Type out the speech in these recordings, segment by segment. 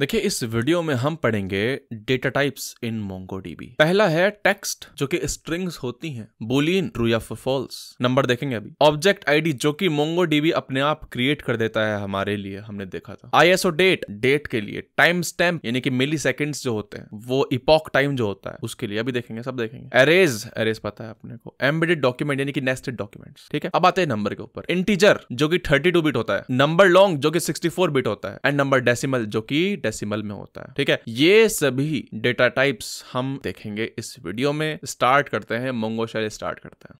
देखिए इस वीडियो में हम पढ़ेंगे डेटा टाइप्स इन मोंगोडीबी पहला है टेक्स्ट जो कि स्ट्रिंग्स होती हैं बोलियन ट्रू या फॉल्स नंबर देखेंगे अभी ऑब्जेक्ट आईडी जो कि मोंगोडीबी अपने आप क्रिएट कर देता है हमारे लिए हमने देखा था आईएसओ डेट डेट के लिए टाइम स्टैम्प यानी कि मिली सेकेंड्स जो होते हैं वो इपॉक टाइम जो होता है उसके लिए अभी देखेंगे सब देखेंगे एरेज एरेज पता है अपने को एम्बेडेड डॉक्यूमेंट यानी कि नेस्टेड डॉक्यूमेंट ठीक है अब आते हैं नंबर के ऊपर इंटीजर जो कि थर्टी बिट होता है नंबर लॉन्ग जो कि सिक्सटी बिट होता है एंड नंबर डेसिमल जो की डेसिमल में होता है ठीक है ये सभी डेटा टाइप्स हम देखेंगे इस वीडियो में स्टार्ट करते हैं मोंगो स्टार्ट करते हैं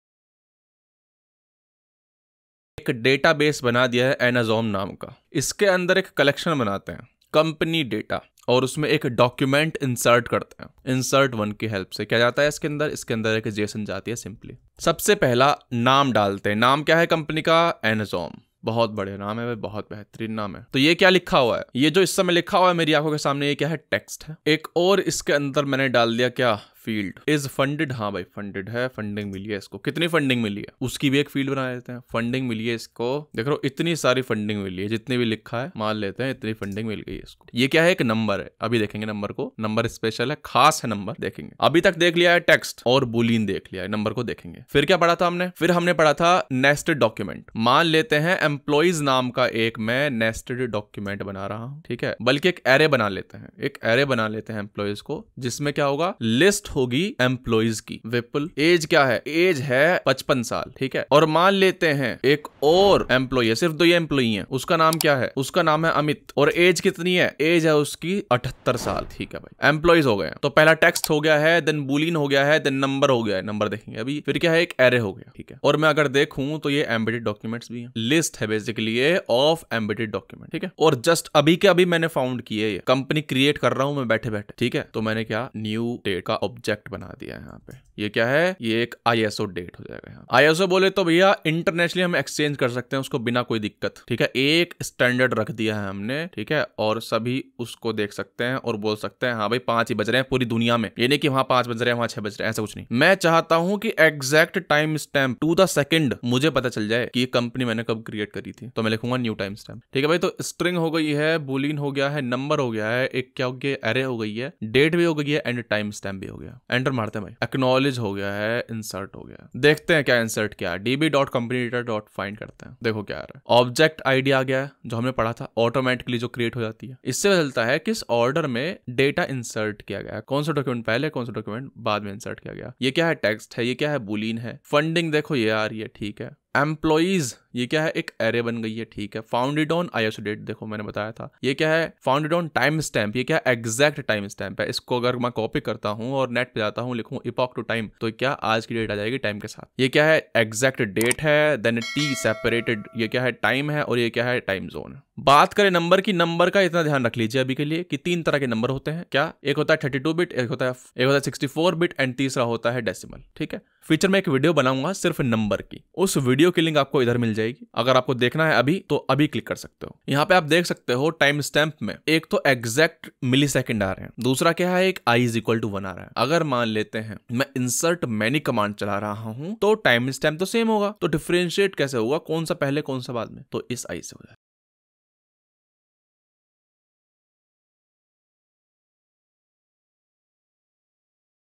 एक डेटाबेस बना दिया है एनाजोम नाम का इसके अंदर एक कलेक्शन बनाते हैं कंपनी डेटा और उसमें एक डॉक्यूमेंट इंसर्ट करते हैं इंसर्ट वन की हेल्प से क्या जाता है इसके अंदर इसके अंदर एक जेसन जाती है सिंपली सबसे पहला नाम डालते हैं नाम क्या है कंपनी का एनाजोम बहुत बड़े नाम है भाई बहुत बेहतरीन नाम है तो ये क्या लिखा हुआ है ये जो इस समय लिखा हुआ है मेरी आंखों के सामने ये क्या है टेक्स्ट है एक और इसके अंदर मैंने डाल दिया क्या फील्ड इज फंडेड हाँ भाई फंडेड है फंडिंग मिली है इसको कितनी फंडिंग मिली है उसकी भी एक फील्ड बना लेते हैं फंडिंग मिली है इसको देख रहे इतनी सारी फंडिंग मिली है जितने भी लिखा है मान लेते हैं इतनी फंडिंग मिल गई है इसको ये क्या है एक नंबर है अभी देखेंगे नंबर को नंबर स्पेशल है खास है नंबर देखेंगे अभी तक देख लिया है टेक्स्ट और बुलिन देख लिया है नंबर को देखेंगे फिर क्या पढ़ा था हमने फिर हमने पढ़ा था नेस्टेड डॉक्यूमेंट मान लेते हैं एम्प्लॉइज नाम का एक मैं नेस्टेड डॉक्यूमेंट बना रहा हूँ ठीक है बल्कि एक एरे बना लेते हैं एक एरे बना लेते हैं एम्प्लॉइज को जिसमें क्या होगा लिस्ट होगी एम्प्लॉयज की विपुल एज क्या है एज है पचपन साल ठीक है और मान लेते हैं एक और एम्प्लॉय सिर्फ दो ही एम्प्लॉय है उसका नाम क्या है उसका नाम है अमित और एज कितनी है एज है उसकी अठहत्तर साल ठीक है भाई एम्प्लॉयज हो गए तो पहला टेक्स्ट हो गया है देन बुलिन हो गया है देन नंबर हो गया है नंबर देखेंगे अभी फिर क्या है एक एरे हो गया ठीक है और मैं अगर देखूं तो ये एम्बेडेड डॉक्यूमेंट्स भी है लिस्ट है बेसिकली ये ऑफ एम्बेडेड डॉक्यूमेंट ठीक है और जस्ट अभी के अभी मैंने फाउंड किए कंपनी क्रिएट कर रहा हूं मैं बैठे बैठे ठीक है तो मैंने क्या न्यू डेट का ऑब्जेक्ट बना दिया है यहाँ पे ये क्या है ये एक आईएसओ डेट हो जाएगा यहाँ आईएसओ बोले तो भैया इंटरनेशनली हम एक्सचेंज कर सकते हैं उसको बिना कोई दिक्कत ठीक है एक स्टैंडर्ड रख दिया है हमने ठीक है और सभी उसको देख सकते हैं और बोल सकते हैं हाँ भाई पांच ही बज रहे हैं पूरी दुनिया में ये नहीं की वहां पांच बज रहे हैं वहां छह बज रहे हैं ऐसा कुछ नहीं मैं चाहता हूँ कि exact time stamp to the second मुझे पता चल जाए कि ये कंपनी मैंने कब क्रिएट करी थी तो मैं लिखूंगा न्यू टाइम स्टैम्प ठीक है भाई तो स्ट्रिंग हो गई है बुलिन हो गया है नंबर हो गया है एक क्या हो गया एरे हो गई है डेट भी हो गई है एंड टाइम स्टैम्प भी हो गया गया एंटर मारते हैं भाई एक्नोलेज हो गया है इंसर्ट हो गया देखते हैं क्या इंसर्ट क्या है DB dot company data dot find करते हैं देखो क्या है ऑब्जेक्ट आईडी आ गया है जो हमने पढ़ा था ऑटोमेटिकली जो क्रिएट हो जाती है इससे चलता है किस ऑर्डर में डेटा इंसर्ट किया गया कौन सा डॉक्यूमेंट पहले कौन सा डॉक्यूमेंट बाद में इंसर्ट किया गया ये क्या है टेक्स्ट है ये क्या है बुलिन है फंडिंग देखो ये आ रही है ठीक है एम्प्लॉज ये क्या है एक एरे बन गई है ठीक है फाउंडेड ऑन आईएसओ डेट देखो मैंने बताया था ये क्या है फाउंडेड ऑन टाइम स्टैम्प ये क्या एग्जैक्ट टाइम स्टैम्प है इसको अगर मैं कॉपी करता हूँ और नेट पे जाता हूँ लिखू इपॉक टू टाइम तो क्या आज की डेट आ जाएगी टाइम के साथ ये क्या है एग्जैक्ट डेट है देन टी सेपरेटेड ये क्या है टाइम है और ये क्या है टाइम जोन है बात करें नंबर की नंबर का इतना ध्यान रख लीजिए अभी के लिए कि तीन तरह के नंबर होते हैं क्या एक होता है थर्टी टू बिट एक होता है एक होता है सिक्सटी फोर बिट एंड तीसरा होता है डेसिमल ठीक है फ्यूचर में एक वीडियो बनाऊंगा सिर्फ नंबर की उस वीडियो की लिंक आपको इधर मिल जाए जाएगी अगर आपको देखना है अभी तो अभी क्लिक कर सकते हो यहाँ पे आप देख सकते हो टाइम स्टैम्प में एक तो एग्जैक्ट मिली सेकेंड आ रहे हैं दूसरा क्या है एक I is equal to one आ रहा है अगर मान लेते हैं मैं इंसर्ट मैनी कमांड चला रहा हूँ तो टाइम स्टैम्प तो सेम होगा तो डिफ्रेंशिएट कैसे होगा कौन सा पहले कौन सा बाद में तो इस आई से हो जाए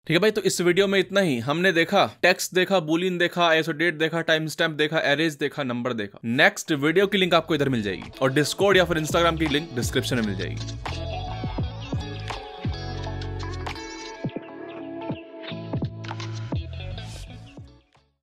ठीक है भाई तो इस वीडियो में इतना ही हमने देखा टेक्स्ट देखा बुलिन देखा आईएसओ डेट देखा टाइम स्टैम्प देखा एरेज देखा नंबर देखा नेक्स्ट वीडियो की लिंक आपको इधर मिल जाएगी और डिस्कॉर्ड या फिर इंस्टाग्राम की लिंक डिस्क्रिप्शन में मिल जाएगी